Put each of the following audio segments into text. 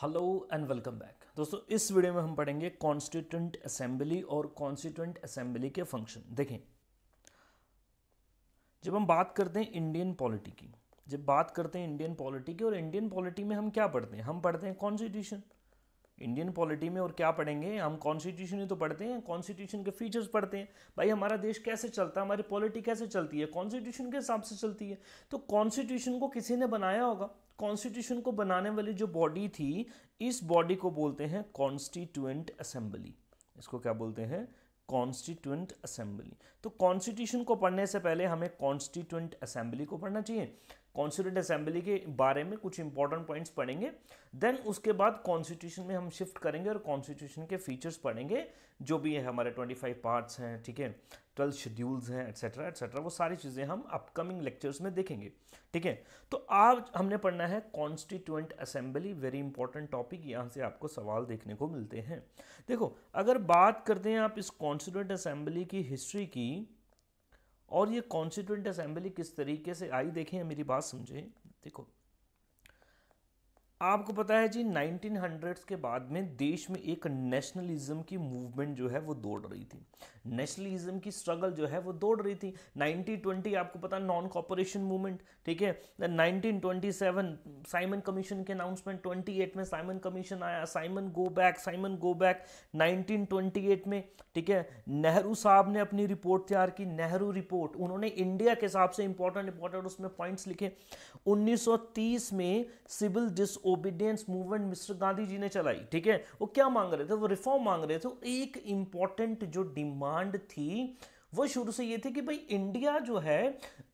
Hello and welcome back दोस्तों इस video में हम पढ़ेंगे कॉन्स्टिट्यूंट असेंबली और कॉन्स्टिट्यूंट असेंबली के फंक्शन देखें जब हम बात करते हैं इंडियन पॉलिटी की जब बात करते हैं इंडियन पॉलिटी की और इंडियन पॉलिटी में हम क्या पढ़ते हैं हम पढ़ते हैं कॉन्स्टिट्यूशन इंडियन पॉलिटी में और क्या पढ़ेंगे हम कॉन्स्टिट्यूशन ही तो पढ़ते हैं कॉन्स्टिट्यूशन के फीचर्स पढ़ते हैं भाई हमारा देश कैसे चलता है हमारी पॉलिटी कैसे चलती है कॉन्स्टिट्यूशन के हिसाब से चलती है तो कॉन्स्टिट्यूशन को किसी ने बनाया होगा कॉन्स्टिट्यूशन को बनाने वाली जो बॉडी थी इस बॉडी को बोलते हैं कॉन्स्टिट्यूएंट असेंबली इसको क्या बोलते हैं कॉन्स्टिट्यूएंट असेंबली तो कॉन्स्टिट्यूशन को पढ़ने से पहले हमें कॉन्स्टिट्यूएंट असेंबली को पढ़ना चाहिए कॉन्स्टिट्यूंट असेंबली के बारे में कुछ इंपॉर्टेंट पॉइंट्स पढ़ेंगे देन उसके बाद कॉन्स्टिट्यूशन में हम शिफ्ट करेंगे और कॉन्स्टिट्यूशन के फीचर्स पढ़ेंगे जो भी है हमारे 25 पार्ट्स हैं ठीक है ट्वेल्व शेड्यूल्स हैं एट्सेट्रा एट्सेट्रा वो सारी चीज़ें हम अपकमिंग लेक्चर्स में देखेंगे ठीक है तो आज हमने पढ़ना है constituent assembly very important topic यहाँ से आपको सवाल देखने को मिलते हैं देखो अगर बात करते हैं आप इस कॉन्स्टिट्यूंट असेंबली की हिस्ट्री की और ये कॉन्स्टिट्यूंट असेंबली किस तरीके से आई देखें मेरी बात समझें देखो आपको पता है जी 1900s के बाद में देश में एक नेशनलिज्म की मूवमेंट जो है वो दौड़ रही थी नेशनलिज्म की स्ट्रगल जो है वो दौड़ रही थी 1920 आपको पता नॉन कॉपोरेशन मूवमेंट ठीक है 1927 साइमन कमीशन के अनाउंसमेंट 28 में साइमन कमीशन आया Simon go back Simon go back 1928 में ठीक है नेहरू साहब ने अपनी रिपोर्ट तैयार की नेहरू रिपोर्ट उन्होंने इंडिया के हिसाब से इंपॉर्टेंट इंपॉर्टेंट उसमें पॉइंट्स लिखे 1930 में civil disobedience movement mister Gandhi ji ने चलाई ठीक है वो क्या मांग रहे थे वो रिफॉर्म मांग रहे थे एक इंपॉर्टेंट जो डिमांड थी वो शुरू से ये थी कि भाई इंडिया जो है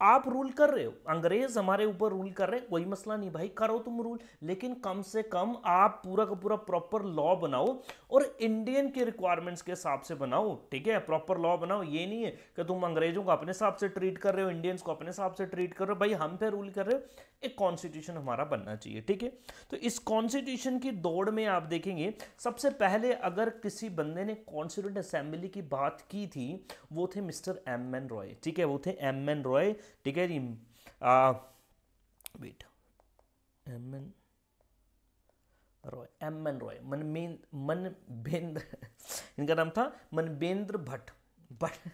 आप रूल कर रहे हो अंग्रेज हमारे ऊपर रूल कर रहे हैं कोई मसला नहीं भाई करो तुम रूल लेकिन कम से कम आप पूरा का पूरा प्रॉपर लॉ बनाओ और इंडियन के रिक्वायरमेंट्स के हिसाब से बनाओ ठीक है प्रॉपर लॉ बनाओ ये नहीं है कि तुम अंग्रेजों को अपने हिसाब से ट्रीट कर रहे हो इंडियंस को अपने हिसाब से ट्रीट कर रहे हो भाई हम पे रूल कर रहे हो एक कॉन्स्टिट्यूशन हमारा बनना चाहिए ठीक है तो इस कॉन्स्टिट्यूशन की दौड़ में आप देखेंगे सबसे पहले अगर किसी बंदे ने कॉन्स्टिट्यूंट असेंबली की बात की थी वो थे मिस्टर एम एन रॉय ठीक है वो थे एम एन रॉय ठीक है जी wait M N Roy M N Roy मनमें मनबेंद्र इनका नाम था मनबेंद्र भट्ट भट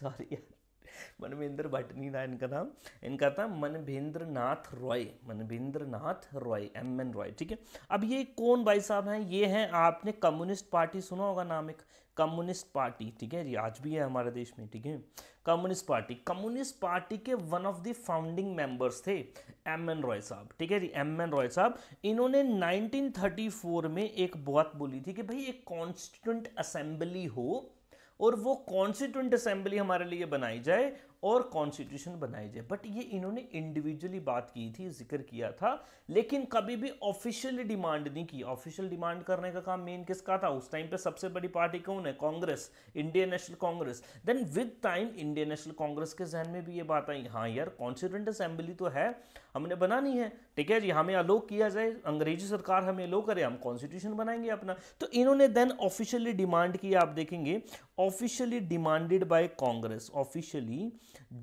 सॉरी यार मनभेंद्र भट्ट नहीं था इनका नाम इनका था मनभेंद्र नाथ रॉय मनभेंद्र नाथ रॉय एम एन रॉय ठीक है अब ये कौन भाई साहब हैं ये हैं आपने कम्युनिस्ट पार्टी सुना होगा नाम एक कम्युनिस्ट पार्टी ठीक है ये आज भी है हमारे देश में ठीक है कम्युनिस्ट पार्टी कम्युनिस्ट पार्टी के one of the founding members थे एम एन रॉय साहब ठीक है जी एम एन रॉय साहब इन्होंने 1934 में एक बात बोली थी कि भाई एक कॉन्स्टिट्यूंट असेंबली हो और वो कॉन्स्टिट्यूंट असेंबली हमारे लिए बनाई जाए और कॉन्स्टिट्यूशन बनाई जाए बट ये इन्होंने इंडिविजुअली बात की थी जिक्र किया था लेकिन कभी भी ऑफिशियली डिमांड नहीं की ऑफिशियल डिमांड करने का काम मेन किसका था उस टाइम पे सबसे बड़ी पार्टी कौन है Congress Indian National Congress then with time Indian National Congress के जहन में भी ये बात आई हाँ यार कॉन्स्टिट्यूंट असेंबली तो है हमने बनानी है ठीक है जी हमें अलोक किया जाए अंग्रेजी सरकार हमें अलोक करे हम कॉन्स्टिट्यूशन बनाएंगे अपना तो इन्होंने देन ऑफिशियली डिमांड किया आप देखेंगे officially demanded by Congress officially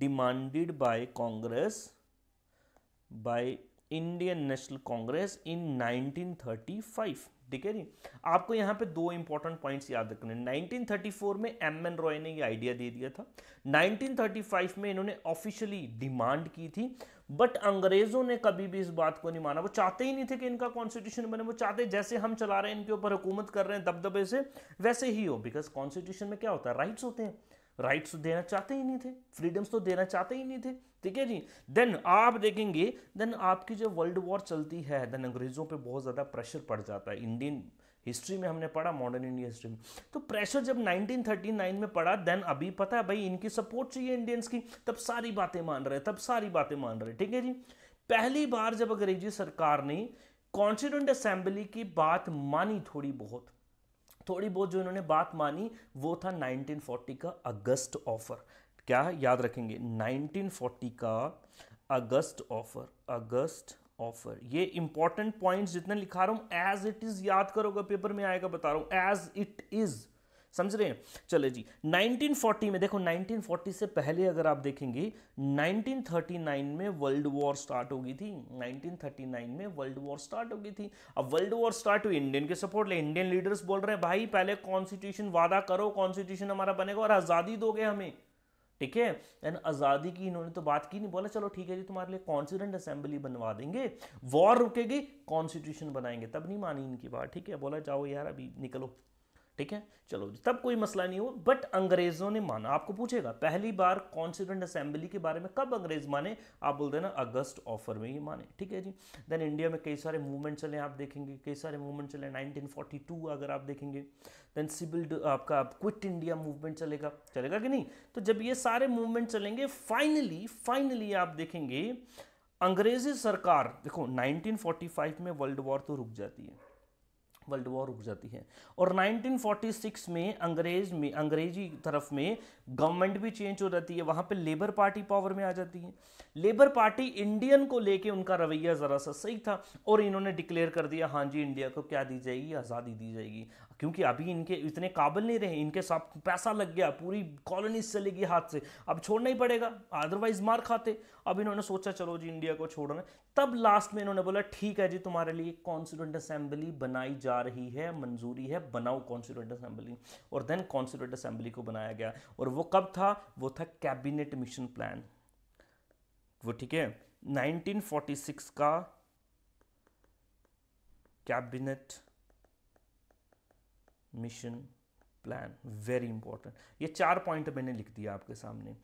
demanded by Congress by Indian National Congress in 1935 ठीक है जी आपको यहां पे दो इंपॉर्टेंट पॉइंट्स याद रखने 1934 में एम एन रॉय ने ये आइडिया दे दिया था 1935 में इन्होंने ऑफिशियली डिमांड की थी बट अंग्रेजों ने कभी भी इस बात को नहीं माना वो चाहते ही नहीं थे कि इनका कॉन्स्टिट्यूशन बने वो चाहते जैसे हम चला रहे हैं इनके ऊपर हुकूमत कर रहे हैं दबदबे से वैसे ही हो बिकॉज कॉन्स्टिट्यूशन में क्या होता है राइट्स होते हैं राइट्स देना चाहते ही नहीं थे फ्रीडम्स तो देना चाहते ही नहीं थे ठीक है जी देन आप देखेंगे देन आपकी जो वर्ल्ड वॉर चलती है देन अंग्रेज़ों पे बहुत ज़्यादा प्रेशर पड़ जाता है इंडियन हिस्ट्री में हमने पढ़ा मॉडर्न इंडियन हिस्ट्री में तो प्रेशर जब 1939 में पड़ा देन अभी पता है भाई इनकी सपोर्ट चाहिए इंडियंस की तब सारी बातें मान रहे तब सारी बातें मान रहे ठीक है जी पहली बार जब अंग्रेजी सरकार ने कॉन्स्टिट्यूंट असेंबली की बात मानी थोड़ी बहुत थोड़ी बहुत जो इन्होंने बात मानी वो था 1940 का अगस्त ऑफर क्या है याद रखेंगे 1940 का अगस्त ऑफर अगस्त ऑफर ये इंपॉर्टेंट पॉइंट्स जितने लिखा रहा हूं एज इट इज याद करोगे पेपर में आएगा बता रहा हूं एज इट इज समझ रहे हैं चले जी 1940 में देखो 1940 से पहले अगर आप देखेंगे 1939 में वर्ल्ड वॉर स्टार्ट हो गई थी 1939 में वर्ल्ड वॉर स्टार्ट हो गई थी अब वर्ल्ड वॉर स्टार्ट हुई इंडियन के सपोर्ट ले इंडियन लीडर्स बोल रहे हैं भाई पहले कॉन्स्टिट्यूशन वादा करो कॉन्स्टिट्यूशन हमारा बनेगा और आज़ादी दोगे हमें ठीक है एंड आज़ादी की इन्होंने तो बात की नहीं बोला चलो ठीक है जी तुम्हारे लिए कॉन्स्टिट्यूंट असेंबली बनवा देंगे वॉर रुकेगी कॉन्स्टिट्यूशन बनाएंगे तब नहीं मानी इनकी बात ठीक है बोला जाओ यार अभी निकलो ठीक है चलो तब कोई मसला नहीं हुआ बट अंग्रेजों ने माना आपको पूछेगा पहली बार कॉन्स्टिट्यूंट असेंबली के बारे में कब अंग्रेज माने आप बोल देना अगस्त ऑफर में ही माने ठीक है जी देन इंडिया में कई सारे मूवमेंट चले आप देखेंगे कई सारे मूवमेंट चले 1942 अगर आप देखेंगे देन सिविल आपका आप क्विट इंडिया मूवमेंट चलेगा चलेगा कि नहीं तो जब ये सारे मूवमेंट चलेंगे फाइनली फाइनली आप देखेंगे अंग्रेजी सरकार देखो 1945 में वर्ल्ड वॉर तो रुक जाती है वर्ल्ड वॉर रुक जाती है और 1946 में अंग्रेज में अंग्रेजी तरफ में गवर्नमेंट भी चेंज हो जाती है वहाँ पे लेबर पार्टी पावर में आ जाती है लेबर पार्टी इंडियन को लेके उनका रवैया ज़रा सा सही था और इन्होंने डिक्लेयर कर दिया हाँ जी इंडिया को क्या दी जाएगी आज़ादी दी जाएगी क्योंकि अभी इनके इतने काबिल नहीं रहे इनके साथ पैसा लग गया पूरी कॉलोनी चलेगी हाथ से अब छोड़ना ही पड़ेगा अदरवाइज मार खाते अब इन्होंने सोचा चलो जी इंडिया को छोड़ना तब लास्ट में इन्होंने बोला ठीक है जी तुम्हारे लिए कॉन्स्टिट्यूंट असेंबली बनाई जा रही है मंजूरी है बनाओ कॉन्स्टिट्यूंट असेंबली और देन कॉन्स्टिट्यूंट असेंबली को बनाया गया और वो कब था वो था कैबिनेट मिशन प्लान वो ठीक है 1946 का cabinet mission plan very important ये चार पॉइंट मैंने लिख दिया आपके सामने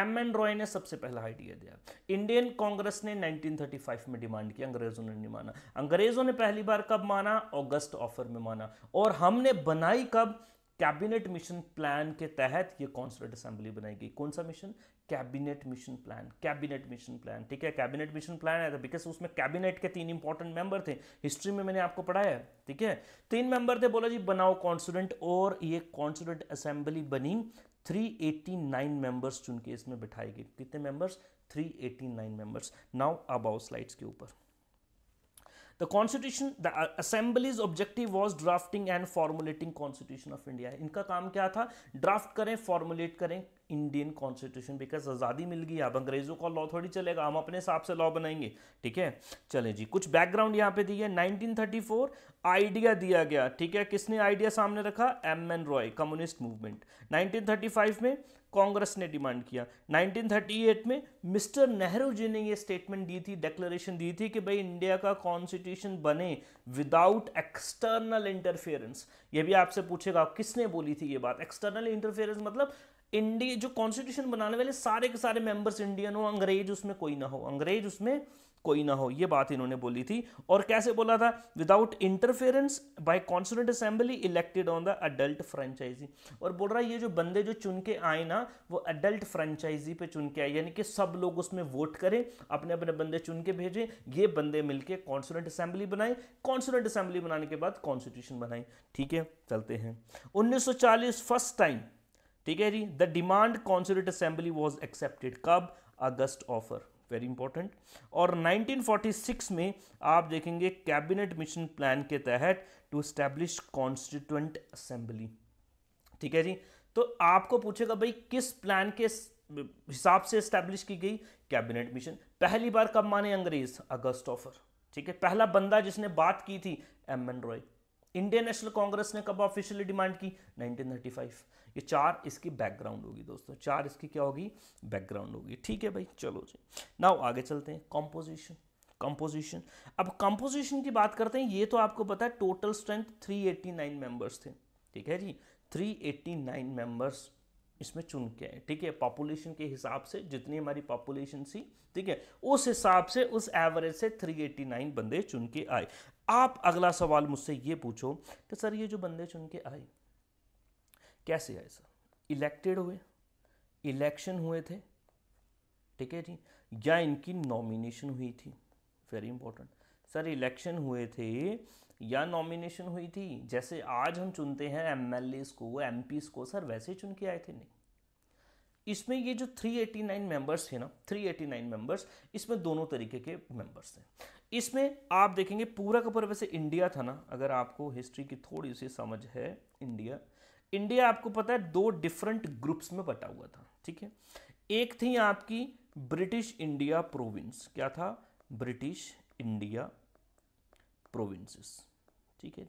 एम एन रॉय ने सबसे पहला आइडिया दिया इंडियन कांग्रेस ने 1935 में डिमांड किया अंग्रेजों ने नहीं माना अंग्रेजों ने पहली बार कब माना अगस्त ऑफर में माना और हमने बनाई कब कैबिनेट मिशन प्लान के तहत ये कॉन्स्टिट्यूट असेंबली बनाई गई कौन सा mission cabinet mission plan cabinet mission plan ठीक है कैबिनेट मिशन प्लान आया था बिकॉज उसमें कैबिनेट के तीन इंपॉर्टेंट मेंबर थे हिस्ट्री में मैंने आपको पढ़ाया ठीक है तीन मेंबर थे बोला जी बनाओ कॉन्स्टिट्यूंट और ये कॉन्स्टिट्यूंट असेंबली बनी 389 मेंबर्स चुन के इसमें बिठाई गई कितने members 389 members now about slides के ऊपर The Constitution, the Assembly's objective was drafting and formulating Constitution of India. इनका काम क्या था ड्राफ्ट करें फॉर्मुलेट करें इंडियन कॉन्स्टिट्यूशन बिकॉज आज़ादी मिल गई अब अंग्रेज़ों का लॉ थोड़ी चलेगा हम अपने हिसाब से लॉ बनाएंगे ठीक है चले जी कुछ बैकग्राउंड यहाँ पे दी है 1934 आइडिया दिया गया ठीक है किसने आइडिया सामने रखा M N Roy communist movement 1935 में कांग्रेस ने डिमांड किया 1938 में मिस्टर नेहरू जी ने ये स्टेटमेंट दी थी डेक्लेरेशन दी थी कि भाई इंडिया का कॉन्स्टिट्यूशन बने विदाउट एक्सटर्नल इंटरफेरेंस ये भी आपसे पूछेगा किसने बोली थी ये बात एक्सटर्नल इंटरफेरेंस मतलब इंडिया जो कॉन्स्टिट्यूशन बनाने वाले सारे के सारे मेंबर्स इंडियन हो अंग्रेज उसमें कोई ना हो अंग्रेज उसमें कोई ना हो ये बात इन्होंने बोली थी और कैसे बोला था without interference by constituent assembly elected on the adult franchise और बोल रहा है ये जो बंदे जो चुन के आए ना वो अडल्ट फ्रेंचाइजी पे चुन के आए यानी कि सब लोग उसमें वोट करें अपने अपने बंदे चुन के भेजें ये बंदे मिलकर कॉन्स्टिट्यूंट असेंबली बनाए कॉन्स्टिट्यूंट असेंबली बनाने के बाद कॉन्स्टिट्यूशन बनाए ठीक है चलते हैं उन्नीस फर्स्ट टाइम ठीक है जी the demand consulate assembly was accepted कब अगस्त ऑफर वेरी इंपॉर्टेंट और 1946 में आप देखेंगे कैबिनेट मिशन प्लान के तहत टू स्टैब्लिश कॉन्स्टिट्यूंट असेंबली ठीक है जी तो आपको पूछेगा भाई किस प्लान के हिसाब से स्टैब्लिश की गई कैबिनेट मिशन पहली बार कब माने अंग्रेज अगस्त ऑफर ठीक है पहला बंदा जिसने बात की थी M N Roy Indian National Congress ने कब ऑफिशियली डिमांड की 1935 ये चार इसकी बैकग्राउंड होगी दोस्तों चार इसकी क्या होगी बैकग्राउंड होगी ठीक है भाई चलो जी नाउ आगे चलते हैं कॉम्पोजिशन कंपोजिशन अब कंपोजिशन की बात करते हैं ये तो आपको पता है टोटल स्ट्रेंथ 389 मेंबर्स थे ठीक है जी 389 मेंबर्स इसमें चुन के आए ठीक है पॉपुलेशन के हिसाब से जितनी हमारी पॉपुलेशन थी ठीक है उस हिसाब से उस एवरेज से 389 बंदे चुन के आए आप अगला सवाल मुझसे ये पूछो कि सर ये जो बंदे चुन के आए कैसे आए सर इलेक्टेड हुए इलेक्शन हुए थे ठीक है जी या इनकी नॉमिनेशन हुई थी वेरी इंपॉर्टेंट सर इलेक्शन हुए थे या नॉमिनेशन हुई थी जैसे आज हम चुनते हैं एम एल एस को एम को सर वैसे चुन के आए थे नहीं इसमें ये जो 389 मेंबर्स थे ना 389 मेंबर्स इसमें दोनों तरीके के मेंबर्स थे इसमें आप देखेंगे पूरा का पूरा वैसे इंडिया था ना अगर आपको हिस्ट्री की थोड़ी सी समझ है इंडिया इंडिया आपको पता है दो डिफरेंट ग्रुप्स में बटा हुआ था ठीक है एक थी आपकी ब्रिटिश इंडिया प्रोविंस क्या था ब्रिटिश इंडिया प्रोविंसेस ठीक है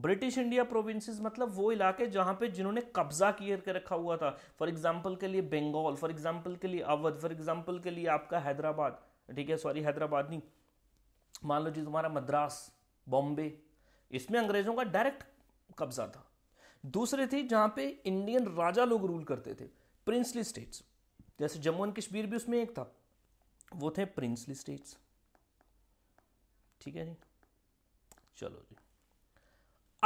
ब्रिटिश इंडिया प्रोविंसेस मतलब वो इलाके जहां पे जिन्होंने कब्जा किए के रखा हुआ था फॉर एग्जाम्पल के लिए बंगाल फॉर एग्जाम्पल के लिए अवध फॉर एग्जाम्पल के लिए आपका हैदराबाद ठीक है सॉरी हैदराबाद नहीं मान लो जी तुम्हारा मद्रास बॉम्बे इसमें अंग्रेजों का डायरेक्ट कब्जा था दूसरे थे जहां पे इंडियन राजा लोग रूल करते थे प्रिंसली स्टेट्स जैसे जम्मू एंड कश्मीर भी उसमें एक था वो थे प्रिंसली स्टेट्स ठीक है जी चलो जी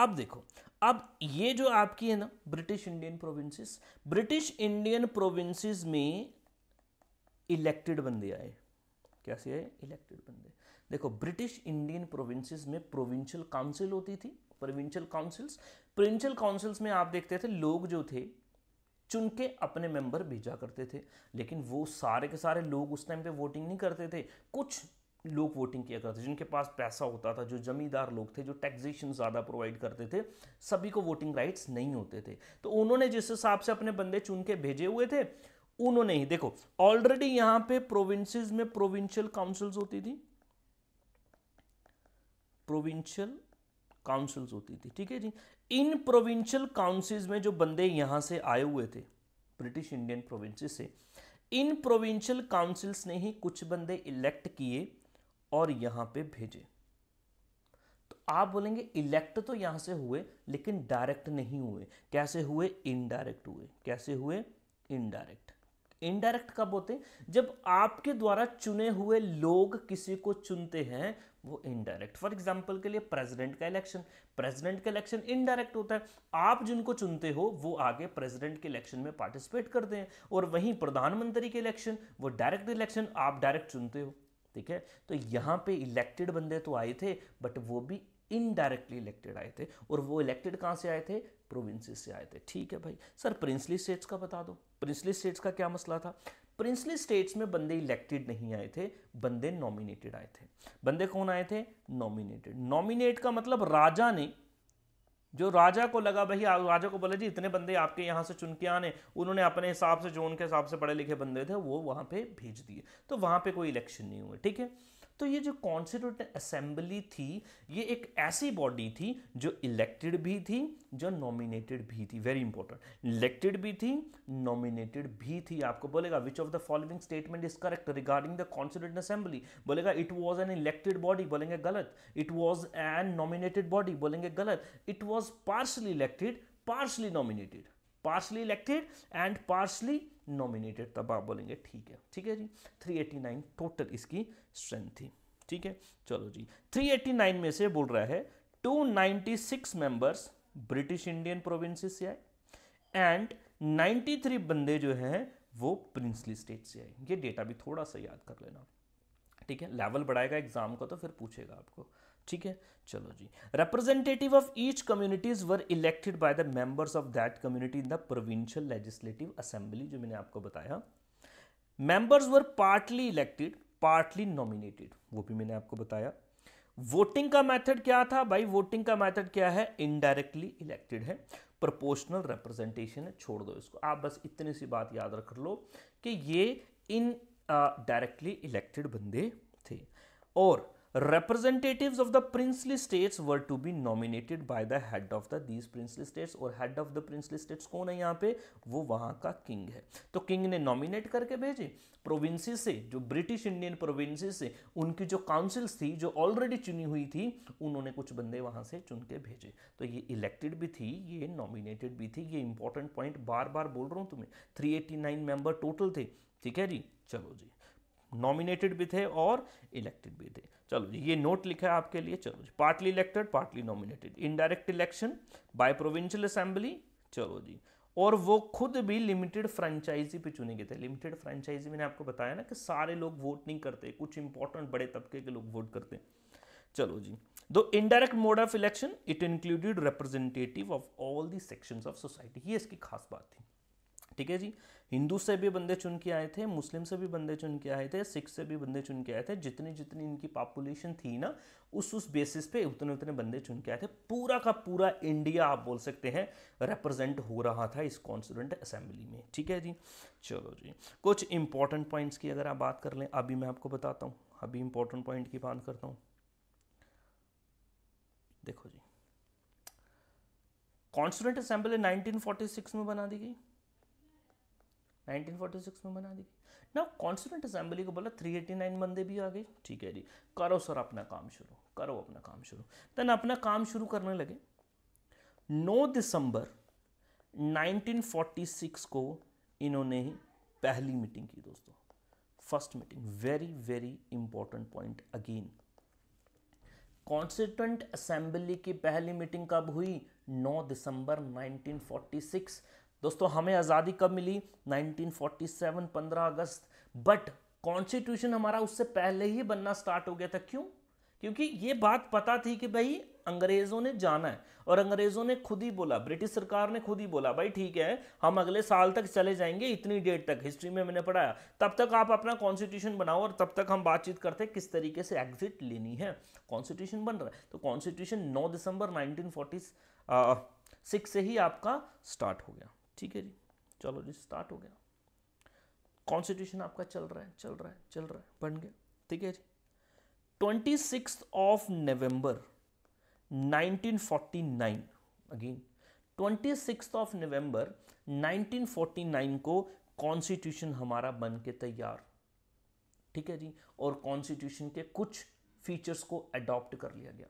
अब देखो अब ये जो आपकी है ना British Indian provinces British Indian provinces में इलेक्टेड बंदे आए कैसे आए इलेक्टेड बंदे देखो ब्रिटिश इंडियन प्रोविंसेस में प्रोविंशियल काउंसिल होती थी प्रोविंशियल काउंसिल्स प्रोविंशियल काउंसिल्स में आप देखते थे लोग जो थे चुन के अपने मेंबर भेजा करते थे लेकिन वो सारे के सारे लोग उस टाइम पे वोटिंग नहीं करते थे कुछ लोग वोटिंग किया करते जिनके पास पैसा होता था जो जमींदार लोग थे जो टैक्सेशन ज़्यादा प्रोवाइड करते थे सभी को वोटिंग राइट्स नहीं होते थे तो उन्होंने जिस हिसाब से अपने बंदे चुन के भेजे हुए थे उन्होंने ही देखो ऑलरेडी यहाँ पे प्रोविंसेस में प्रोविंशियल काउंसिल्स होती थी प्रोविंशियल काउंसिल्स होती थी ठीक है जी इन प्रोविंशियल काउंसिल्स में जो बंदे यहाँ से आए हुए थे ब्रिटिश इंडियन प्रोविंसेस से इन प्रोविंशियल काउंसिल्स ने ही कुछ बंदे इलेक्ट किए और यहाँ पे भेजे तो आप बोलेंगे इलेक्ट तो यहाँ से हुए लेकिन डायरेक्ट नहीं हुए कैसे हुए इनडायरेक्ट हुए कैसे हुए इनडायरेक्ट इनडायरेक्ट कब होते हैं जब आपके द्वारा चुने हुए लोग किसी को चुनते हैं वो इनडायरेक्ट फॉर एग्जाम्पल के लिए प्रेसिडेंट का इलेक्शन प्रेसिडेंट का इलेक्शन इनडायरेक्ट होता है आप जिनको चुनते हो वो आगे प्रेसिडेंट के इलेक्शन में पार्टिसिपेट करते हैं और वहीं प्रधानमंत्री के इलेक्शन वो डायरेक्ट इलेक्शन आप डायरेक्ट चुनते हो ठीक है तो यहाँ पे इलेक्टेड बंदे तो आए थे बट वो भी इनडायरेक्टली इलेक्टेड आए थे और वो इलेक्टेड कहाँ से आए थे प्रोविंसेस से आए थे ठीक है भाई सर प्रिंसली स्टेट्स का बता दो प्रिंसली स्टेट्स का क्या मसला था प्रिंसली स्टेट्स में बंदे इलेक्टेड नहीं आए थे बंदे नॉमिनेटेड आए थे बंदे कौन आए थे नॉमिनेटेड नॉमिनेट का मतलब राजा ने जो राजा को लगा भाई राजा को बोला जी इतने बंदे आपके यहाँ से चुन के आने उन्होंने अपने हिसाब से जो उनके हिसाब से पढ़े लिखे बंदे थे वो वहाँ पे भेज दिए तो वहाँ पे कोई इलेक्शन नहीं हुए ठीक है तो ये जो कॉन्स्टिट्यूट असेंबली थी ये एक ऐसी बॉडी थी जो इलेक्टेड भी थी जो नॉमिनेटेड भी थी वेरी इंपॉर्टेंट इलेक्टेड भी थी नॉमिनेटेड भी थी आपको बोलेगा which of the following statement is correct regarding the constituent assembly बोलेगा it was an elected body बोलेंगे गलत it was an nominated body बोलेंगे गलत it was partly elected partly nominated partly elected and partly nominated तब आप बोलेंगे ठीक है ठीक है जी 389 टोटल इसकी स्ट्रेंथ थी ठीक है चलो जी 389 में से बोल रहा है 296 मेंबर्स ब्रिटिश इंडियन प्रोविंसेस से आए एंड 93 बंदे जो हैं वो प्रिंसली स्टेट से आए ये डेटा भी थोड़ा सा याद कर लेना ठीक है लेवल बढ़ाएगा एग्जाम का तो फिर पूछेगा आपको ठीक है चलो जी representative of each communities were elected by the members of that community in the provincial legislative assembly जो मैंने आपको बताया members were partly elected partly nominated वो भी मैंने आपको बताया वोटिंग का मेथड क्या था भाई वोटिंग का मेथड क्या है इनडायरेक्टली इलेक्टेड है प्रोपोर्शनल रिप्रेजेंटेशन है छोड़ दो इसको आप बस इतनी सी बात याद रख लो कि ये इन डायरेक्टली इलेक्टेड बंदे थे और representatives of the princely states were to be nominated by the head of the these princely states और head of the princely states कौन है यहाँ पे वो वहाँ का किंग है तो किंग ने नॉमिनेट करके भेजे प्रोविंसी से जो ब्रिटिश इंडियन प्रोविंसी से उनकी जो काउंसिल्स थी जो ऑलरेडी चुनी हुई थी उन्होंने कुछ बंदे वहाँ से चुन के भेजे तो ये इलेक्टेड भी थी ये नॉमिनेटेड भी थी ये इंपॉर्टेंट पॉइंट बार बार बोल रहा हूँ तुम्हें three eighty nine member total थे ठीक है जी चलो जी नॉमिनेटेड भी थे और इलेक्टेड भी थे चलो जी ये नोट लिखा है आपके लिए चलो जी partly elected partly nominated indirect election by provincial assembly चलो जी और वो खुद भी लिमिटेड फ्रेंचाइजी पे चुने गए थे लिमिटेड फ्रेंचाइजी मैंने आपको बताया ना कि सारे लोग वोट नहीं करते कुछ इंपॉर्टेंट बड़े तबके के लोग वोट करते चलो जी दो indirect mode of election it included representative of all the sections of society ये इसकी खास बात थी ठीक है जी हिंदू से भी बंदे चुन के आए थे मुस्लिम से भी बंदे चुन के आए थे सिख से भी बंदे चुन के आए थे जितनी जितनी इनकी पॉपुलेशन थी ना उस उस बेसिस पे उतने उतने बंदे चुन के आए थे पूरा का पूरा इंडिया आप बोल सकते हैं रिप्रेजेंट हो रहा था इस कॉन्स्टिट्यूंट असेंबली में ठीक है जी चलो जी कुछ इंपॉर्टेंट पॉइंट्स की अगर आप बात कर लें अभी मैं आपको बताता हूँ अभी इंपॉर्टेंट पॉइंट की बात करता हूँ देखो जी कॉन्स्टिट्यूंट असेंबली 1946 में बना दी गई 1946 में बना दी गई ना कॉन्स्टिट्यूंट असेंबली को बोला 389 बंदे भी आ गए ठीक है जी करो सर अपना काम शुरू करो अपना काम शुरू देन अपना काम शुरू करने लगे 9 दिसंबर 1946 को इन्होंने ही पहली मीटिंग की दोस्तों first meeting very very important point again constituent assembly की पहली मीटिंग कब हुई 9 दिसंबर 1946 दोस्तों हमें आज़ादी कब मिली 1947 15 अगस्त बट कॉन्स्टिट्यूशन हमारा उससे पहले ही बनना स्टार्ट हो गया था क्यों क्योंकि ये बात पता थी कि भाई अंग्रेज़ों ने जाना है और अंग्रेज़ों ने खुद ही बोला ब्रिटिश सरकार ने खुद ही बोला भाई ठीक है हम अगले साल तक चले जाएंगे इतनी डेट तक हिस्ट्री में मैंने पढ़ाया तब तक आप अपना कॉन्स्टिट्यूशन बनाओ और तब तक हम बातचीत करते हैं किस तरीके से एग्जिट लेनी है कॉन्स्टिट्यूशन बन रहा है तो कॉन्स्टिट्यूशन नौ दिसंबर नाइनटीन सिक्स से ही आपका स्टार्ट हो गया ठीक है जी चलो जी स्टार्ट हो गया कॉन्स्टिट्यूशन आपका चल रहा है चल रहा है चल रहा है बन गया ठीक है जी twenty six of November 1949 again twenty six of November 1949 को कॉन्स्टिट्यूशन हमारा बन के तैयार ठीक है जी और कॉन्स्टिट्यूशन के कुछ फीचर्स को अडॉप्ट कर लिया गया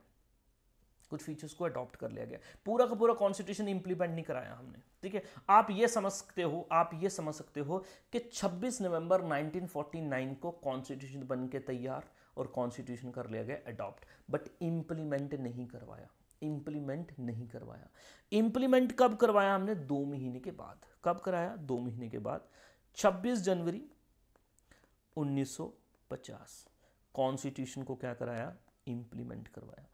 कुछ फीचर्स को अडॉप्ट कर लिया गया पूरा का पूरा कॉन्स्टिट्यूशन इंप्लीमेंट नहीं कराया हमने ठीक है आप ये समझ सकते हो आप ये समझ सकते हो कि 26 नवंबर 1949 को कॉन्स्टिट्यूशन बन के तैयार और कॉन्स्टिट्यूशन कर लिया गया अडॉप्ट बट इंप्लीमेंट नहीं करवाया इंप्लीमेंट नहीं करवाया इंप्लीमेंट कब करवाया हमने दो महीने के बाद कब कराया दो महीने के बाद 26 जनवरी 1950 कॉन्स्टिट्यूशन को क्या कराया इंप्लीमेंट करवाया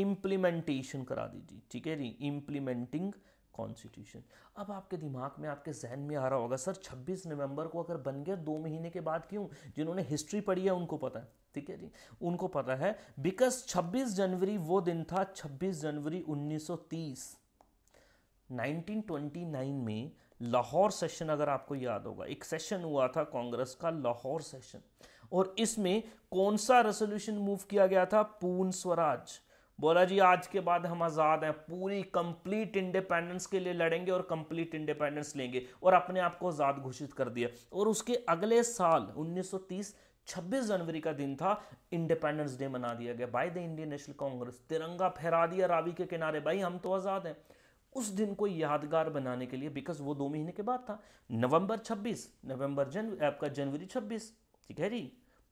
इम्प्लीमेंटेशन करा दीजिए ठीक है जी इम्प्लीमेंटिंग कॉन्स्टिट्यूशन अब आपके दिमाग में आपके जहन में आ रहा होगा सर 26 नवंबर को अगर बन गया दो महीने के बाद क्यों जिन्होंने हिस्ट्री पढ़ी है उनको पता है ठीक है जी उनको पता है बिकॉज 26 जनवरी वो दिन था 26 जनवरी 1930 1929 में लाहौर सेशन अगर आपको याद होगा एक सेशन हुआ था कांग्रेस का लाहौर सेशन और इसमें कौन सा रेसोल्यूशन मूव किया गया था पूर्ण स्वराज बोला जी आज के बाद हम आज़ाद हैं पूरी कंप्लीट इंडिपेंडेंस के लिए लड़ेंगे और कंप्लीट इंडिपेंडेंस लेंगे और अपने आप को आज़ाद घोषित कर दिया और उसके अगले साल 1930 26 जनवरी का दिन था इंडिपेंडेंस डे मना दिया गया by the Indian National Congress तिरंगा फहरा दिया रावी के किनारे भाई हम तो आज़ाद हैं उस दिन को यादगार बनाने के लिए बिकॉज वो दो महीने के बाद था नवंबर 26 नवंबर जनवरी आपका जनवरी 26 ठीक है जी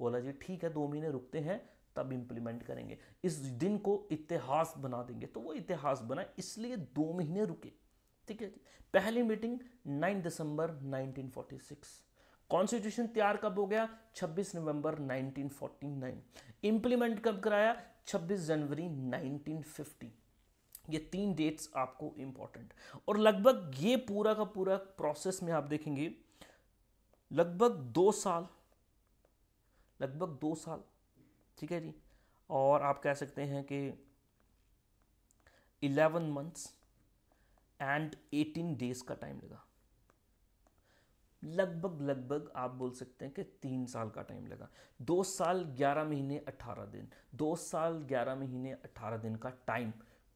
बोला जी ठीक है दो महीने रुकते हैं तब इम्प्लीमेंट करेंगे इस दिन को इतिहास बना देंगे तो वो इतिहास बना इसलिए दो महीने रुके ठीक है जी पहली मीटिंग 9 दिसंबर 1946 कॉन्स्टिट्यूशन तैयार कब हो गया 26 नवंबर 1949 इंप्लीमेंट कब कराया 26 जनवरी 1950 ये तीन डेट्स आपको इंपॉर्टेंट और लगभग ये पूरा का पूरा प्रोसेस में आप देखेंगे लगभग दो साल लगभग दो साल ठीक है जी और आप कह सकते हैं कि eleven months and eighteen days का टाइम लगा लगभग लगभग आप बोल सकते हैं कि तीन साल का टाइम लगा दो साल ग्यारह महीने अट्ठारह दिन दो साल ग्यारह महीने अट्ठारह दिन का टाइम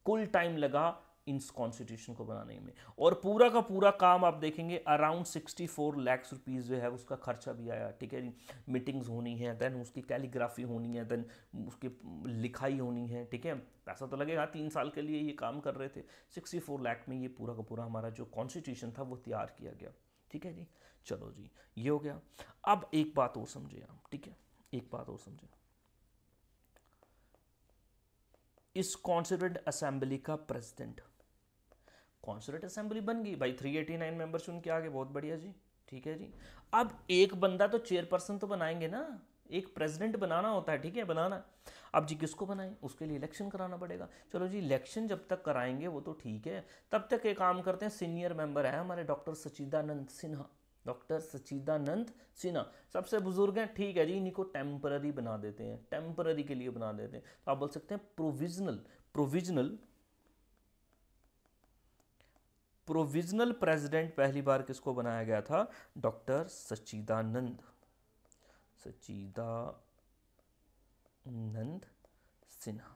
कुल टाइम लगा इन कॉन्स्टिट्यूशन को बनाने में और पूरा का पूरा काम आप देखेंगे around sixty four lakhs rupees जो है उसका खर्चा भी आया ठीक है मीटिंग्स होनी है देन उसकी कैलीग्राफी होनी है देन उसकी लिखाई होनी है ठीक है पैसा तो लगेगा तीन साल के लिए ये काम कर रहे थे सिक्सटी फोर लैख में ये पूरा का पूरा हमारा जो कॉन्स्टिट्यूशन था वो तैयार किया गया ठीक है जी चलो जी ये हो गया अब एक बात और समझे आप ठीक है एक बात और समझे इस कॉन्स्टिट्यूंट असेंबली का प्रेसिडेंट कॉन्सुलेट असेंबली बन गई भाई 389 मेंबर्स उनके आगे बहुत बढ़िया जी ठीक है जी अब एक बंदा तो चेयरपर्सन तो बनाएंगे ना एक प्रेसिडेंट बनाना होता है ठीक है बनाना अब जी किसको बनाए उसके लिए इलेक्शन कराना पड़ेगा चलो जी इलेक्शन जब तक कराएंगे वो तो ठीक है तब तक ये काम करते हैं सीनियर मेंबर है हमारे डॉक्टर सचिदानंद सिन्हा डॉक्टर सचिदानंद सिन्हा सबसे बुजुर्ग हैं ठीक है जी इन्हीं को टेम्पररी बना देते हैं टेम्पररी के लिए बना देते हैं तो आप बोल सकते हैं प्रोविजनल प्रोविजनल प्रोविजनल प्रेसिडेंट पहली बार किसको बनाया गया था डॉक्टर सचिदानंद सचिदानंद सिन्हा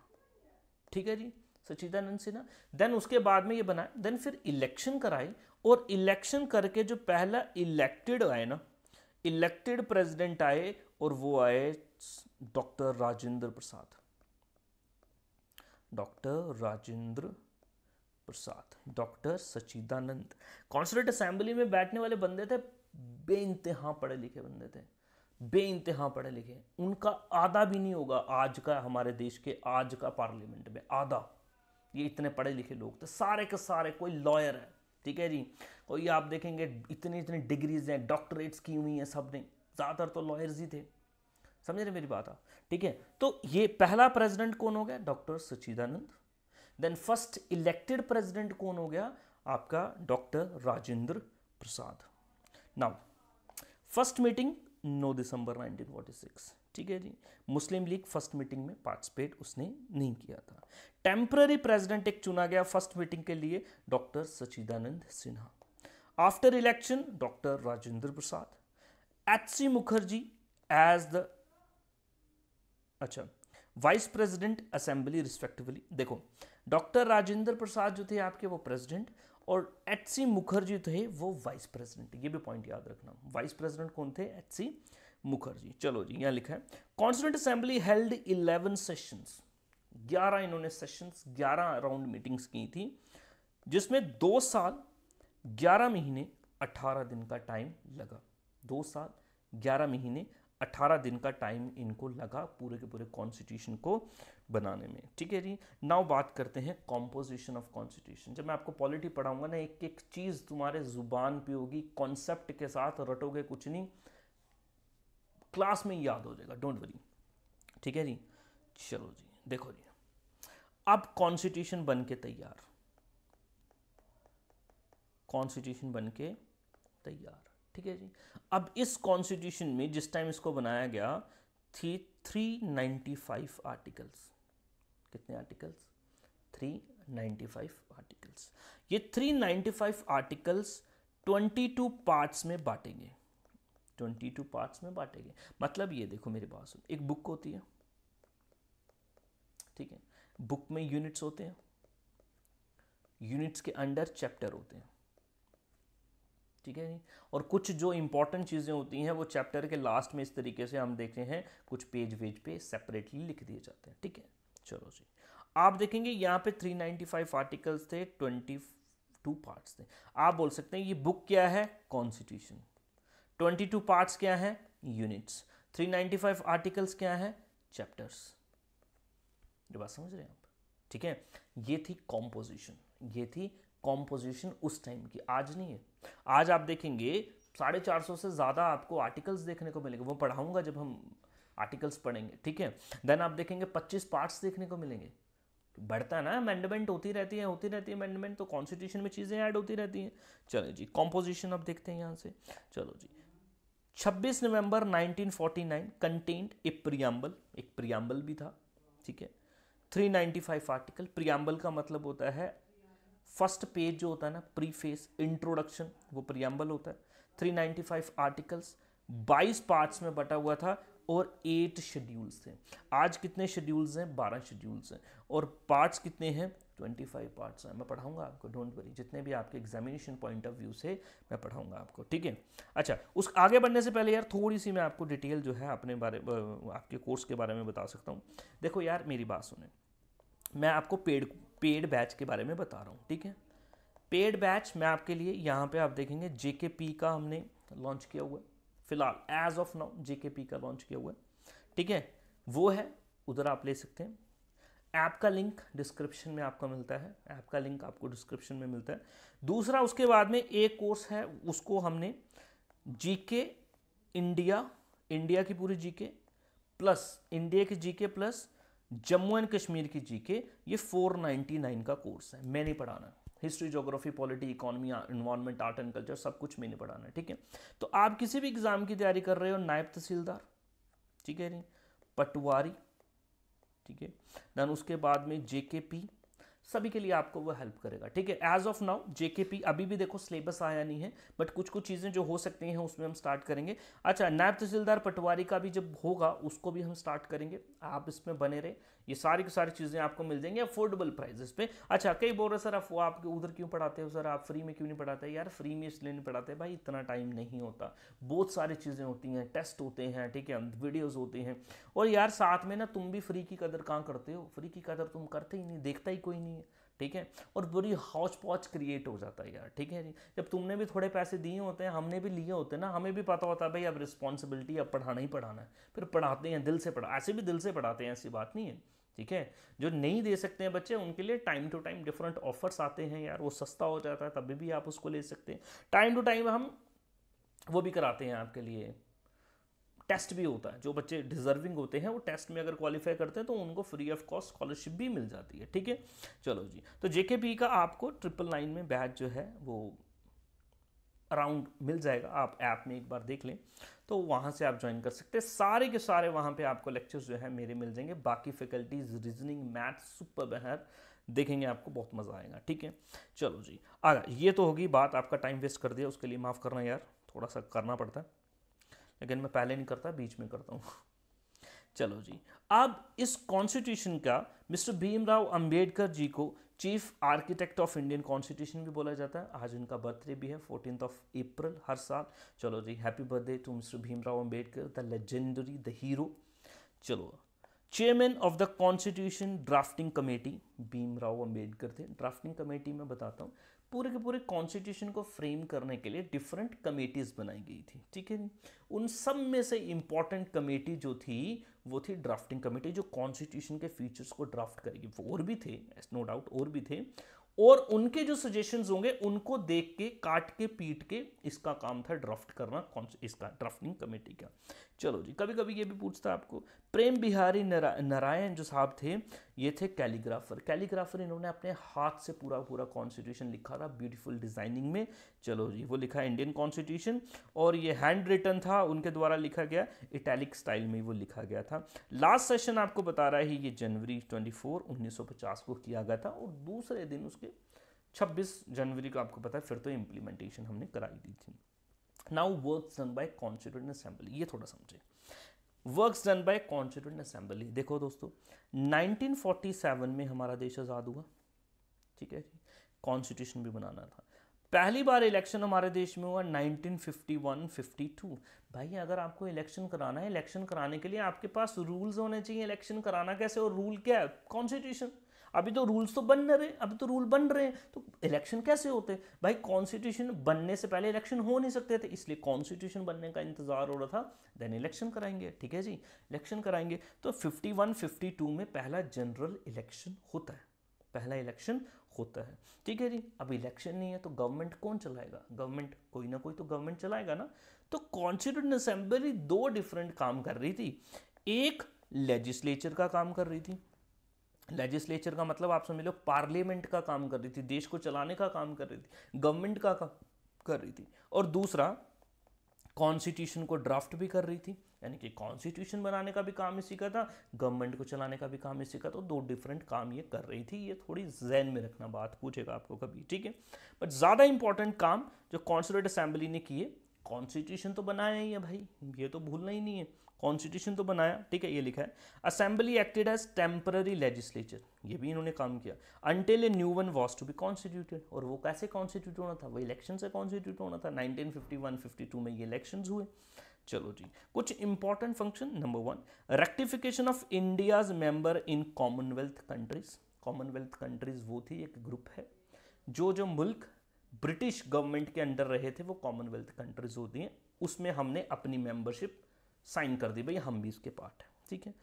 ठीक है जी सचिदानंद सिन्हा देन उसके बाद में ये बनाए देन फिर इलेक्शन कराए और इलेक्शन करके जो पहला इलेक्टेड आए ना इलेक्टेड प्रेसिडेंट आए और वो आए doctor Rajendra Prasad doctor Rajendra Prasad doctor Sachidanand constituent assembly में बैठने वाले बंदे थे बे इंतहा पढ़े लिखे बंदे थे बे इंतहा पढ़े लिखे उनका आधा भी नहीं होगा आज का हमारे देश के आज का पार्लियामेंट में आधा ये इतने पढ़े लिखे लोग थे सारे के सारे कोई लॉयर है ठीक है जी कोई आप देखेंगे इतनी इतनी डिग्रीज हैं डॉक्टरेट्स की हुई हैं सब ने ज़्यादातर तो लॉयर्स ही थे समझ रहे मेरी बात आप ठीक है तो ये पहला प्रेसिडेंट कौन हो गया doctor Sachidanand then first elected president कौन हो गया आपका doctor Rajendra Prasad now first meeting 9 दिसंबर 1946 ठीक है जी मुस्लिम लीग फर्स्ट मीटिंग में पार्टिसिपेट उसने नहीं किया था टेम्पररी प्रेसिडेंट एक चुना गया फर्स्ट मीटिंग के लिए doctor Sachidanand Sinha after election doctor Rajendra Prasad H C Mukherjee as the अच्छा वाइस प्रेसिडेंट असेंबली रिस्पेक्टिवली देखो डॉक्टर राजेंद्र प्रसाद जो थे आपके वो प्रेसिडेंट और एच सी मुखर्जी थे वो वाइस प्रेसिडेंट ये भी पॉइंट याद रखना वाइस प्रेसिडेंट कौन थे एच सी मुखर्जी चलो जी यहाँ लिखा है constituent assembly held eleven sessions ग्यारह इन्होंने सेशंस ग्यारह राउंड मीटिंग्स की थी जिसमें दो साल ग्यारह महीने अट्ठारह दिन का टाइम लगा दो साल ग्यारह महीने 18 दिन का टाइम इनको लगा पूरे के पूरे कॉन्स्टिट्यूशन को बनाने में ठीक है जी नाउ बात करते हैं कॉम्पोजिशन ऑफ कॉन्स्टिट्यूशन जब मैं आपको पॉलिटी पढ़ाऊंगा ना एक एक चीज़ तुम्हारे जुबान पे होगी कॉन्सेप्ट के साथ रटोगे कुछ नहीं क्लास में याद हो जाएगा डोंट वरी ठीक है जी चलो जी देखो जी अब कॉन्स्टिट्यूशन बन के तैयार कॉन्स्टिट्यूशन बन के तैयार ठीक है जी अब इस कॉन्स्टिट्यूशन में जिस टाइम इसको बनाया गया थी 395 आर्टिकल्स कितने आर्टिकल्स 395 आर्टिकल्स ये 395 आर्टिकल्स 22 पार्ट्स में बांटेंगे 22 पार्ट्स में बांटेंगे मतलब ये देखो मेरे पास एक बुक होती है ठीक है बुक में यूनिट्स होते हैं यूनिट्स के अंडर चैप्टर होते हैं ठीक है जी और कुछ जो इंपॉर्टेंट चीज़ें होती हैं वो चैप्टर के लास्ट में इस तरीके से हम देखते हैं कुछ पेज वेज पे सेपरेटली लिख दिए जाते हैं ठीक है चलो जी आप देखेंगे यहाँ पे 395 आर्टिकल्स थे 22 पार्ट्स थे आप बोल सकते हैं ये बुक क्या है कॉन्स्टिट्यूशन 22 पार्ट्स क्या हैं यूनिट्स 395 आर्टिकल्स क्या हैं चैप्टर्स ये बात समझ रहे हैं आप ठीक है ये थी कॉम्पोजिशन ये थी कॉम्पोजिशन उस टाइम की आज नहीं है आज आप देखेंगे साढ़े चार सौ से ज़्यादा आपको आर्टिकल्स देखने को मिलेंगे वो पढ़ाऊंगा जब हम आर्टिकल्स पढ़ेंगे ठीक है देन आप देखेंगे पच्चीस पार्ट्स देखने को मिलेंगे बढ़ता है ना अमेंडमेंट होती रहती है होती रहती है अमेंडमेंट तो कॉन्स्टिट्यूशन में चीज़ें ऐड होती रहती हैं चलो जी कॉम्पोजिशन आप देखते हैं यहाँ से चलो जी 26 नवंबर 1949 कंटेंट ए प्रियाम्बल एक प्रियाम्बल भी था ठीक है 395 आर्टिकल प्रियाम्बल का मतलब होता है फर्स्ट पेज जो होता है ना प्री फेस इंट्रोडक्शन वो प्रियम्बल होता है 395 आर्टिकल्स 22 पार्ट्स में बटा हुआ था और एट शेड्यूल्स थे आज कितने शेड्यूल्स हैं बारह शेड्यूल्स हैं और पार्ट्स कितने हैं ट्वेंटी फाइव पार्ट्स हैं मैं पढ़ाऊंगा आपको डोंट वरी जितने भी आपके एग्जामिनेशन पॉइंट ऑफ व्यू से मैं पढ़ाऊंगा आपको ठीक है अच्छा उस आगे बढ़ने से पहले यार थोड़ी सी मैं आपको डिटेल जो है अपने बारे आपके कोर्स के बारे में बता सकता हूँ देखो यार मेरी बात सुने मैं आपको पेड पेड बैच के बारे में बता रहा हूँ ठीक है पेड बैच मैं आपके लिए यहाँ पे आप देखेंगे जेके पी का हमने लॉन्च किया हुआ है फिलहाल as of now JK P का लॉन्च किया हुआ है ठीक है वो है उधर आप ले सकते हैं ऐप का लिंक डिस्क्रिप्शन में आपको मिलता है ऐप का लिंक आपको डिस्क्रिप्शन में मिलता है दूसरा उसके बाद में एक कोर्स है उसको हमने जीके इंडिया इंडिया की पूरी जीके प्लस इंडिया की GK plus Jammu and Kashmir की जीके ये 499 का कोर्स है मैंने पढ़ाना history geography polity economy environment art and culture सब कुछ मैंने पढ़ाना है ठीक है तो आप किसी भी एग्जाम की तैयारी कर रहे हो नायब तहसीलदार ठीक है पटवारी ठीक है देन उसके बाद में जेके पी सभी के लिए आपको वो हेल्प करेगा ठीक है एज ऑफ नाउ पी अभी भी देखो सिलेबस आया नहीं है बट कुछ कुछ चीज़ें जो हो सकती हैं उसमें हम स्टार्ट करेंगे अच्छा नायब तहसीलदार पटवारी का भी जब होगा उसको भी हम स्टार्ट करेंगे आप इसमें बने रहे ये सारी की सारी चीज़ें आपको मिल जाएंगी अफोर्डेबल प्राइजेस पे अच्छा कई बोल रहे सर आप वो आपके उधर क्यों पढ़ाते हो सर आप फ्री में क्यों नहीं पढ़ाते यार फ्री में इसलिए नहीं पढ़ाते भाई इतना टाइम नहीं होता बहुत सारी चीज़ें होती हैं टेस्ट होते हैं ठीक है वीडियोज़ होते हैं और यार साथ में ना तुम भी फ्री की कदर कहाँ करते हो फ्री की कदर तुम करते ही नहीं देखता ही कोई नहीं है ठीक है और बुरी हौच पौच क्रिएट हो जाता है यार ठीक है जी जब तुमने भी थोड़े पैसे दिए होते हैं हमने भी लिए होते हैं ना हमें भी पता होता है भाई अब रिस्पॉन्सिबिलिटी अब पढ़ाना ही पढ़ाना है फिर पढ़ाते हैं दिल से पढ़ा ऐसे भी दिल से पढ़ाते हैं ऐसी बात नहीं है ठीक है जो नहीं दे सकते हैं बच्चे उनके लिए time to time different offers आते हैं यार वो सस्ता हो जाता है तभी भी आप उसको ले सकते हैं टाइम टू टाइम हम वो भी कराते हैं आपके लिए टेस्ट भी होता है जो बच्चे डिजर्विंग होते हैं वो टेस्ट में अगर क्वालिफाई करते हैं तो उनको फ्री ऑफ कॉस्ट स्कॉलरशिप भी मिल जाती है ठीक है चलो जी तो जेके का आपको ट्रिपल नाइन में बैच जो है वो अराउंड मिल जाएगा आप ऐप में एक बार देख लें तो वहाँ से आप ज्वाइन कर सकते हैं सारे के सारे वहाँ पे आपको लेक्चर्स जो है मेरे मिल जाएंगे बाकी फैकल्टीज रीजनिंग मैथ सुपर बहर देखेंगे आपको बहुत मज़ा आएगा ठीक है चलो जी अगर ये तो होगी बात आपका टाइम वेस्ट कर दिया उसके लिए माफ़ करना यार थोड़ा सा करना पड़ता है लेकिन मैं पहले नहीं करता बीच में करता हूँ चलो जी अब इस कॉन्स्टिट्यूशन का मिस्टर भीमराव अंबेडकर जी को chief architect of Indian constitution भी बोला जाता है आज उनका बर्थडे भी है फोर्टीन ऑफ अप्रैल हर साल चलो जी happy birthday to mister Bhimrao Ambedkar the legendary the hero चलो chairman of the constitution drafting committee Bhimrao Ambedkar थे ड्राफ्टिंग कमेटी में बताता हूँ पूरे के पूरे कॉन्स्टिट्यूशन को फ्रेम करने के लिए डिफरेंट कमेटीज़ बनाई गई थी ठीक है उन सब में से इम्पॉर्टेंट कमेटी जो थी वो थी ड्राफ्टिंग कमेटी जो कॉन्स्टिट्यूशन के फीचर्स को ड्राफ्ट करेगी वो और भी थे नो डाउट और भी थे और उनके जो सजेशंस होंगे उनको देख के काट के पीट के इसका काम था ड्राफ्ट करना इसका ड्राफ्टिंग कमेटी का चलो जी कभी कभी ये भी पूछता आपको प्रेम बिहारी नरा, नारायण जो साहब थे ये थे कैलीग्राफर कैलीग्राफर इन्होंने अपने हाथ से पूरा पूरा कॉन्स्टिट्यूशन लिखा था ब्यूटीफुल डिज़ाइनिंग में चलो जी वो लिखा इंडियन कॉन्स्टिट्यूशन और ये हैंड रिटन था उनके द्वारा लिखा गया इटैलिक स्टाइल में वो लिखा गया था लास्ट सेशन आपको बता रहा है ये जनवरी ट्वेंटी फोर उन्नीस को किया गया था और दूसरे दिन उसके छब्बीस जनवरी को आपको पता है फिर तो इम्प्लीमेंटेशन हमने कराई दी थी now work done by constituent assembly ये थोड़ा समझे work done by constituent assembly देखो दोस्तों 1947 में हमारा देश आज़ाद हुआ ठीक है जी कॉन्स्टिट्यूशन भी बनाना था पहली बार इलेक्शन हमारे देश में हुआ 1951-52 भाई अगर आपको इलेक्शन कराना है इलेक्शन कराने के लिए आपके पास रूल्स होने चाहिए इलेक्शन कराना कैसे और रूल क्या है कॉन्स्टिट्यूशन अभी तो रूल्स तो बन रहे अभी तो रूल बन रहे हैं तो इलेक्शन कैसे होते भाई कॉन्स्टिट्यूशन बनने से पहले इलेक्शन हो नहीं सकते थे इसलिए कॉन्स्टिट्यूशन बनने का इंतजार हो रहा था देन इलेक्शन कराएंगे ठीक है जी इलेक्शन कराएंगे तो 51 52 में पहला जनरल इलेक्शन होता है पहला इलेक्शन होता है ठीक है जी अब इलेक्शन नहीं है तो गवर्नमेंट कौन चलाएगा गवर्नमेंट कोई ना कोई तो गवर्नमेंट चलाएगा ना तो कॉन्स्टिट्यूट असेंबली दो डिफरेंट काम कर रही थी एक लेजिस्लेचर का काम कर रही थी लेजिस्लेचर का मतलब आप समझ लो पार्लियामेंट का काम कर रही थी देश को चलाने का काम कर रही थी गवर्नमेंट का काम कर रही थी और दूसरा कॉन्स्टिट्यूशन को ड्राफ्ट भी कर रही थी यानी कि कॉन्स्टिट्यूशन बनाने का भी काम इसी का था गवर्नमेंट को चलाने का भी काम इसी का था तो दो डिफरेंट काम ये कर रही थी ये थोड़ी जहन में रखना बात पूछेगा आपको कभी ठीक है बट ज़्यादा इंपॉर्टेंट काम जो कॉन्स्टिट्यूट असेंबली ने किए कॉन्स्टिट्यूशन तो बनाया ही है भाई ये तो भूलना ही नहीं है कॉन्स्टिट्यूशन तो बनाया ठीक है ये लिखा है assembly acted as temporary legislature ये भी इन्होंने काम किया until a new one was to be constituted और वो कैसे कॉन्स्टिट्यूट होना था वो इलेक्शन से कॉन्स्टिट्यूट होना था 1951-52 में ये इलेक्शन हुए चलो जी कुछ important function number one rectification of India's member in commonwealth countries commonwealth countries वो थी एक ग्रुप है जो जो मुल्क ब्रिटिश गवर्नमेंट के अंडर रहे थे वो कॉमनवेल्थ कंट्रीज होती हैं उसमें हमने अपनी मेंबरशिप साइन कर दी भाई हम भी इसके पार्ट हैं ठीक है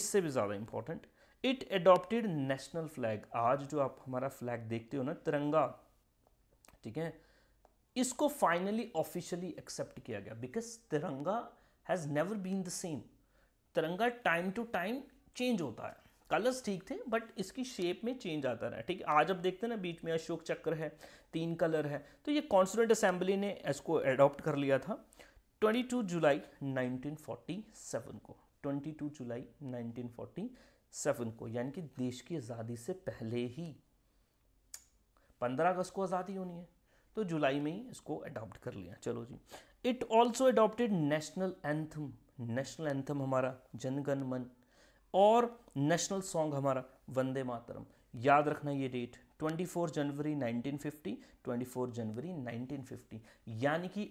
इससे भी ज़्यादा important it adopted national flag आज जो आप हमारा फ्लैग देखते हो ना तिरंगा ठीक है इसको फाइनली ऑफिशियली एक्सेप्ट किया गया बिकॉज तिरंगा has never been the same तिरंगा टाइम टू टाइम चेंज होता है कलर्स ठीक थे बट इसकी शेप में चेंज आता रहा ठीक है आज अब देखते हैं ना बीच में अशोक चक्र है तीन कलर है तो ये कॉन्स्टिट्यूंट असेंबली ने इसको एडॉप्ट कर लिया था 22 जुलाई 1947 को 22 जुलाई 1947 को यानी कि देश की आज़ादी से पहले ही 15 अगस्त को आज़ादी होनी है तो जुलाई में ही इसको अडॉप्ट कर लिया चलो जी it also adopted national anthem national anthem हमारा जनगण मन और नेशनल सॉन्ग हमारा वंदे मातरम याद रखना ये डेट 24 जनवरी 1950 24 जनवरी 1950 यानी कि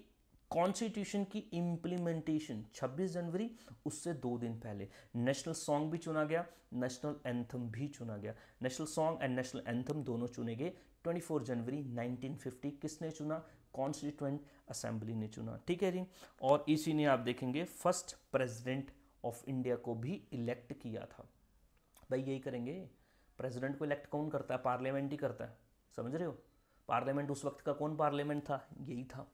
कॉन्स्टिट्यूशन की इम्प्लीमेंटेशन 26 जनवरी उससे दो दिन पहले नेशनल सॉन्ग भी चुना गया नेशनल एंथम भी चुना गया national song and national anthem दोनों चुने गए 24 जनवरी 1950 किसने चुना कॉन्स्टिट्यूंट असेंबली ने चुना ठीक है जी और इसी ने आप देखेंगे फर्स्ट प्रेसिडेंट ऑफ इंडिया को भी इलेक्ट किया था भाई यही करेंगे प्रेसिडेंट को इलेक्ट कौन करता है पार्लियामेंट ही करता है समझ रहे हो पार्लियामेंट उस वक्त का कौन पार्लियामेंट था यही था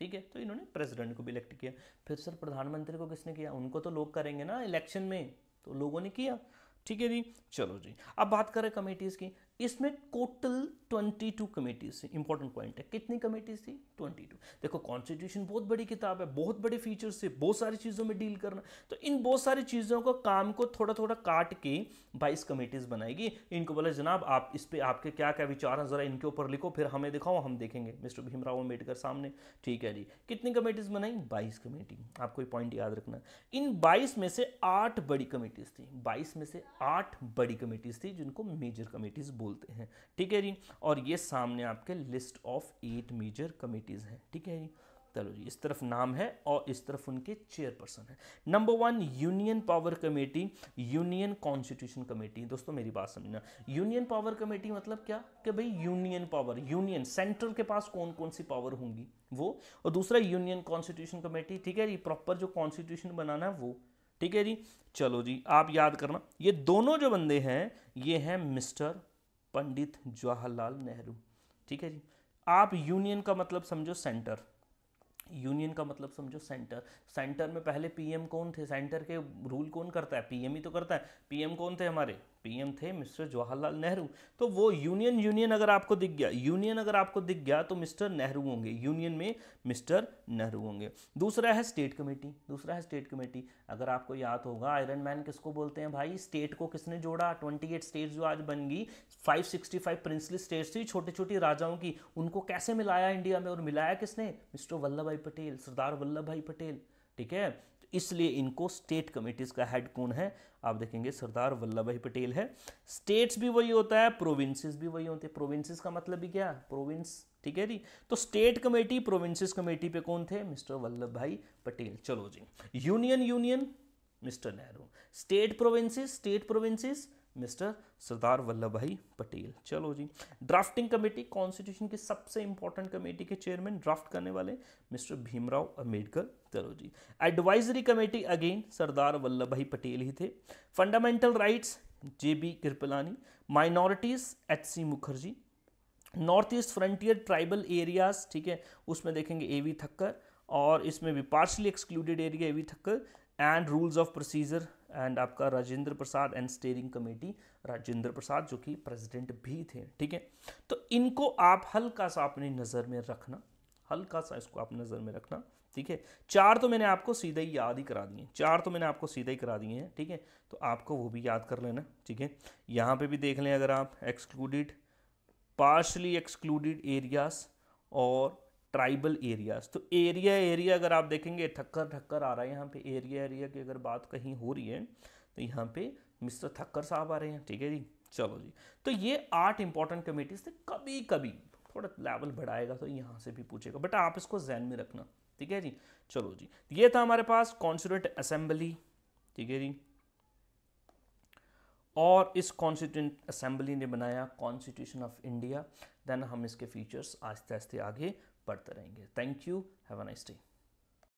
ठीक है तो इन्होंने प्रेसिडेंट को भी इलेक्ट किया फिर सर प्रधानमंत्री को किसने किया उनको तो लोग करेंगे ना इलेक्शन में तो लोगों ने किया ठीक है जी चलो जी अब बात करें कमेटीज़ की इसमें टोटल 22 कमेटीज थी इंपॉर्टेंट पॉइंट है कितनी कमेटीज थी 22 देखो कॉन्स्टिट्यूशन बहुत बड़ी किताब है बहुत बड़े फीचर्स से बहुत सारी चीज़ों में डील करना तो इन बहुत सारी चीज़ों को काम को थोड़ा थोड़ा काट के 22 कमेटीज बनाएगी इनको बोला जनाब आप इस पर आपके क्या क्या विचार हैं ज़रा इनके ऊपर लिखो फिर हमें दिखाओ हम देखेंगे मिस्टर भीमराव अम्बेडकर सामने ठीक है जी कितनी कमेटीज बनाई बाईस कमेटी आपको पॉइंट याद रखना इन बाईस में से आठ बड़ी कमेटीज थी बाईस में से आठ बड़ी कमेटीज थी जिनको मेजर कमेटीज बोलते हैं ठीक है जी और ये सामने आपके list of eight major committees हैं ठीक है जी चलो जी इस तरफ नाम है और इस तरफ उनके चेयरपर्सन है number one union power committee union constitution committee दोस्तों मेरी बात समझना यूनियन पावर कमेटी मतलब क्या कि भाई यूनियन पावर यूनियन सेंट्रल के पास कौन कौन सी पावर होंगी वो और दूसरा यूनियन कॉन्स्टिट्यूशन कमेटी ठीक है जी प्रॉपर जो कॉन्स्टिट्यूशन बनाना है वो ठीक है जी चलो जी आप याद करना ये दोनों जो बंदे हैं ये हैं मिस्टर पंडित जवाहरलाल नेहरू ठीक है जी आप यूनियन का मतलब समझो सेंटर यूनियन का मतलब समझो सेंटर सेंटर में पहले पीएम कौन थे सेंटर के रूल कौन करता है पीएम ही तो करता है पीएम कौन थे हमारे पीएम थे मिस्टर जवाहरलाल नेहरू तो वो यूनियन यूनियन अगर आपको दिख गया यूनियन अगर आपको दिख गया तो मिस्टर नेहरू होंगे यूनियन में मिस्टर नेहरू होंगे दूसरा है स्टेट कमेटी दूसरा है स्टेट कमेटी अगर आपको याद होगा आयरन मैन किसको बोलते हैं भाई स्टेट को किसने जोड़ा ट्वेंटी एट स्टेट जो आज बन गई five sixty five princely states थी छोटी छोटी राजाओं की उनको कैसे मिलाया इंडिया में और मिलाया किसने मिस्टर वल्लभ भाई पटेल सरदार वल्लभ भाई पटेल ठीक है इसलिए इनको स्टेट कमेटीज का हेड कौन है आप देखेंगे सरदार वल्लभ भाई पटेल है स्टेट्स भी वही होता है प्रोविंसेस भी वही होते हैं प्रोविंसेस का मतलब भी क्या प्रोविंस ठीक है जी तो स्टेट कमेटी प्रोविंसेस कमेटी पे कौन थे मिस्टर वल्लभ भाई पटेल चलो जी union union mister Nehru state provinces state provinces mister Sardar Vallabh Bhai Patel चलो जी ड्राफ्टिंग कमेटी कॉन्स्टिट्यूशन की सबसे इंपॉर्टेंट कमेटी के चेयरमैन ड्राफ्ट करने वाले मिस्टर भीमराव अम्बेडकर चलो जी advisory committee again Sardar Vallabh Bhai Patel ही थे fundamental rights J B Kripalani minorities H C Mukherjee north east frontier tribal areas ठीक है उसमें देखेंगे ए वी थक्कर और इसमें भी partially excluded area A V Thakkar and rules of procedure and आपका Rajendra Prasad and steering committee Rajendra Prasad जो कि प्रेसिडेंट भी थे ठीक है तो इनको आप हल्का सा अपनी नज़र में रखना हल्का सा इसको आप नज़र में रखना ठीक है चार तो मैंने आपको सीधे ही याद ही करा दिए चार तो मैंने आपको सीधे ही करा दिए हैं ठीक है तो आपको वो भी याद कर लेना ठीक है यहाँ पे भी देख लें अगर आप एक्सक्लूडेड पार्शली एक्सक्लूडेड एरियाज और ट्राइबल एरियाज तो एरिया एरिया अगर आप देखेंगे थक्कर थक्कर आ रहा है यहाँ पे एरिया एरिया की अगर बात कहीं हो रही है तो यहाँ पे मिस्टर थक्कर साहब आ रहे हैं ठीक है जी चलो जी तो ये आठ इंपॉर्टेंट कमेटीज थे कभी कभी थोड़ा लेवल बढ़ाएगा तो यहाँ से भी पूछेगा बट आप इसको जहन में रखना ठीक है जी चलो जी ये था हमारे पास कॉन्स्टिट्यूंट असेंबली ठीक है जी और इस कॉन्स्टिट्यूंट असेंबली ने बनाया कॉन्स्टिट्यूशन ऑफ इंडिया देन हम इसके फीचर्स आस्ते आस्ते आगे पढ़ते रहेंगे thank you have a nice day